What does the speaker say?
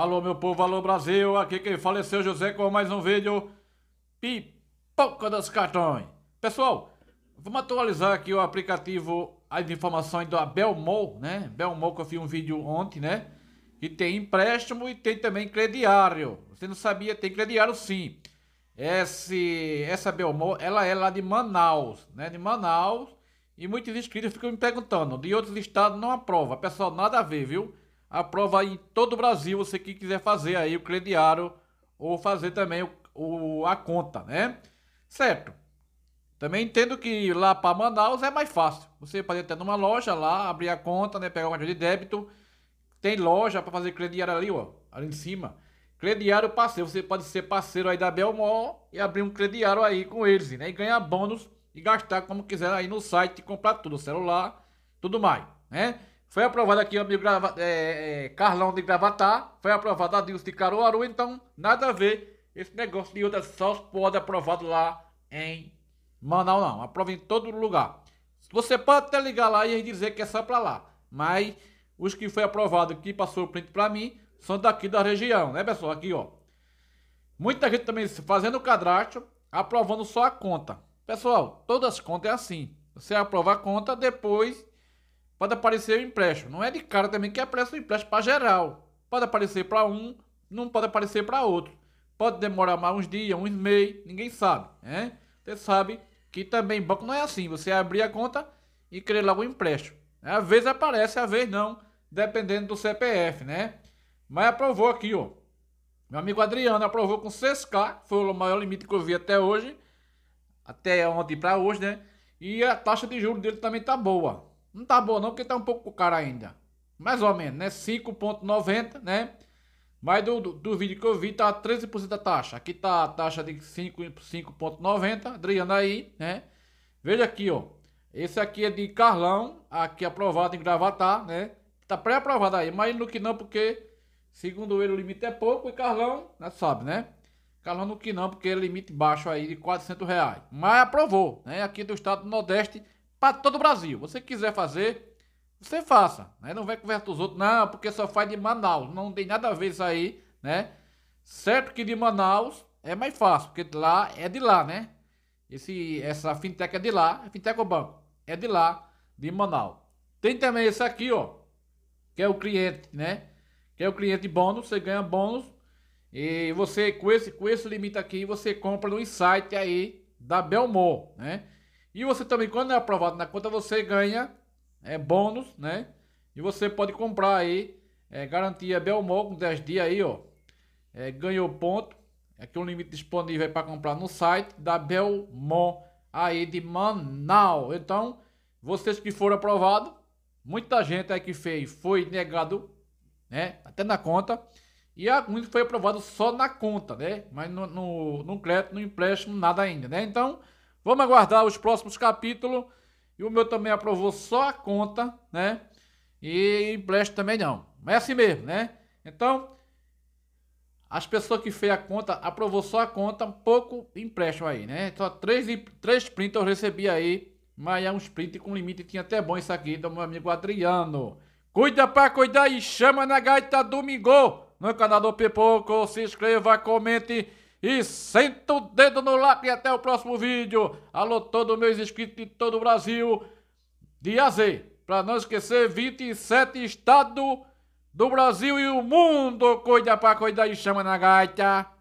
Alô, meu povo, alô, Brasil. Aqui quem faleceu é José com mais um vídeo Pipoca dos Cartões. Pessoal, vamos atualizar aqui o aplicativo as informações da Belmol, né? Belmol que eu fiz um vídeo ontem, né? Que tem empréstimo e tem também crediário. Você não sabia? Tem crediário sim. Esse, essa Belmol, ela é lá de Manaus, né? De Manaus. E muitos inscritos ficam me perguntando. De outros estados não aprova. Pessoal, nada a ver, viu? Aprova em todo o Brasil, você que quiser fazer aí o crediário ou fazer também o, o a conta, né? Certo. Também entendo que lá para Manaus é mais fácil. Você pode até numa loja lá, abrir a conta, né? Pegar o cartão de débito. Tem loja para fazer crediário ali, ó. Ali em cima. Crediário parceiro. Você pode ser parceiro aí da Belmol e abrir um crediário aí com eles, né? E ganhar bônus e gastar como quiser aí no site, comprar tudo, celular, tudo mais, né? Foi aprovado aqui o amigo grava, é, é, Carlão de Gravatar. Foi aprovado a Dilson de Caruaru. Então, nada a ver. Esse negócio de outras só pode aprovado lá em Manaus, não. Aprova em todo lugar. Você pode até ligar lá e dizer que é só para lá. Mas os que foi aprovado, que passou o print para mim, são daqui da região, né, pessoal? Aqui, ó. Muita gente também fazendo o cadastro, aprovando só a conta. Pessoal, todas as contas é assim. Você aprova a conta, depois Pode aparecer o empréstimo. Não é de cara também que aparece o empréstimo para geral. Pode aparecer para um, não pode aparecer para outro. Pode demorar mais uns dias, uns meses, ninguém sabe, né? Você sabe que também banco não é assim. Você abrir a conta e querer logo o um empréstimo. Às vezes aparece, às vezes não, dependendo do CPF, né? Mas aprovou aqui, ó. Meu amigo Adriano aprovou com 6K, foi o maior limite que eu vi até hoje, até ontem para hoje, né? E a taxa de juros dele também tá boa. Não tá boa não, porque tá um pouco caro ainda. Mais ou menos, né? 5,90, né? Mas do, do, do, vídeo que eu vi, tá 13% da taxa. Aqui tá a taxa de 5,90. Adriano aí, né? Veja aqui, ó. Esse aqui é de Carlão, aqui aprovado em Gravatar, né? Tá pré-aprovado aí, mas no que não, porque segundo ele o limite é pouco e Carlão, né, sabe, né? Carlão no que não, porque é limite baixo aí de 400 reais. Mas aprovou, né? Aqui do estado do Nordeste para todo o Brasil. Você quiser fazer, você faça, né? Não vai conversar com os outros, não, porque só faz de Manaus. Não tem nada a ver isso aí, né? Certo que de Manaus é mais fácil, porque lá é de lá, né? Esse, essa fintech é de lá, fintech é ou banco, é de lá, de Manaus. Tem também esse aqui, ó, que é o cliente, né? Que é o cliente bônus, você ganha bônus e você, com esse, com esse limite aqui, você compra no site aí da Belmore, né? E você também, quando é aprovado na conta, você ganha é, bônus, né? E você pode comprar aí, é, garantia Belmol com 10 dias aí, ó. É, ganhou ponto. Aqui é um limite disponível é para comprar no site da Belmont aí de Manaus. Então, vocês que foram aprovados, muita gente aí que fez foi negado, né? Até na conta. E alguns foi aprovado só na conta, né? Mas no, no, no crédito, no empréstimo, nada ainda, né? Então, Vamos aguardar os próximos capítulos. E o meu também aprovou só a conta, né? E empréstimo também não. Mas é assim mesmo, né? Então, as pessoas que fez a conta, aprovou só a conta, pouco empréstimo aí, né? Só três, três prints eu recebi aí, mas é um prints com limite, tinha até bom isso aqui do meu amigo Adriano. Cuida pra cuidar e chama na gaita domingo no canal do Pipoco, se inscreva, comente e senta o dedo no lápis e até o próximo vídeo. Alô, todo meus inscritos de todo o Brasil, de Z. para não esquecer, 27 estados do Brasil e o mundo. Cuida pra cuidar e chama na gaita.